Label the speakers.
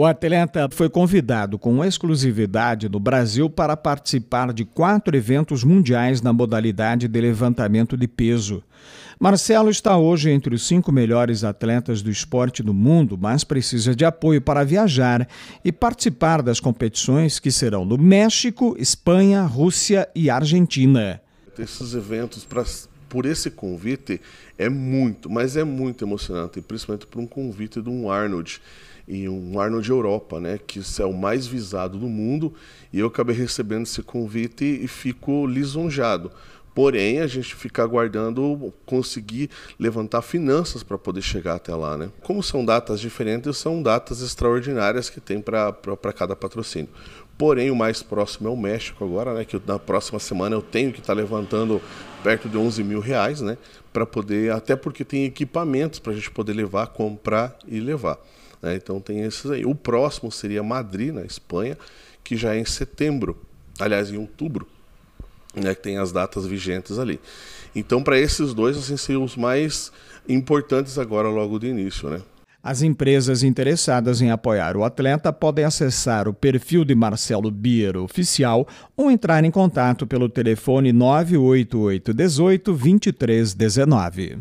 Speaker 1: O atleta foi convidado com exclusividade no Brasil para participar de quatro eventos mundiais na modalidade de levantamento de peso. Marcelo está hoje entre os cinco melhores atletas do esporte do mundo, mas precisa de apoio para viajar e participar das competições que serão no México, Espanha, Rússia e Argentina.
Speaker 2: Esses eventos, pra, por esse convite, é muito, mas é muito emocionante, principalmente por um convite de um Arnold e um Arnold Europa, né, que é o mais visado do mundo, e eu acabei recebendo esse convite e fico lisonjeado, Porém, a gente fica aguardando conseguir levantar finanças para poder chegar até lá. Né? Como são datas diferentes, são datas extraordinárias que tem para cada patrocínio. Porém, o mais próximo é o México agora, né? Que na próxima semana eu tenho que estar tá levantando perto de 11 mil reais, né? Para poder, até porque tem equipamentos para a gente poder levar, comprar e levar. Né? Então tem esses aí. O próximo seria Madrid, na Espanha, que já é em setembro, aliás, em outubro né, que tem as datas vigentes ali. Então, para esses dois, assim, seriam os mais importantes agora, logo de início, né?
Speaker 1: As empresas interessadas em apoiar o atleta podem acessar o perfil de Marcelo Bier Oficial ou entrar em contato pelo telefone 988 18 2319.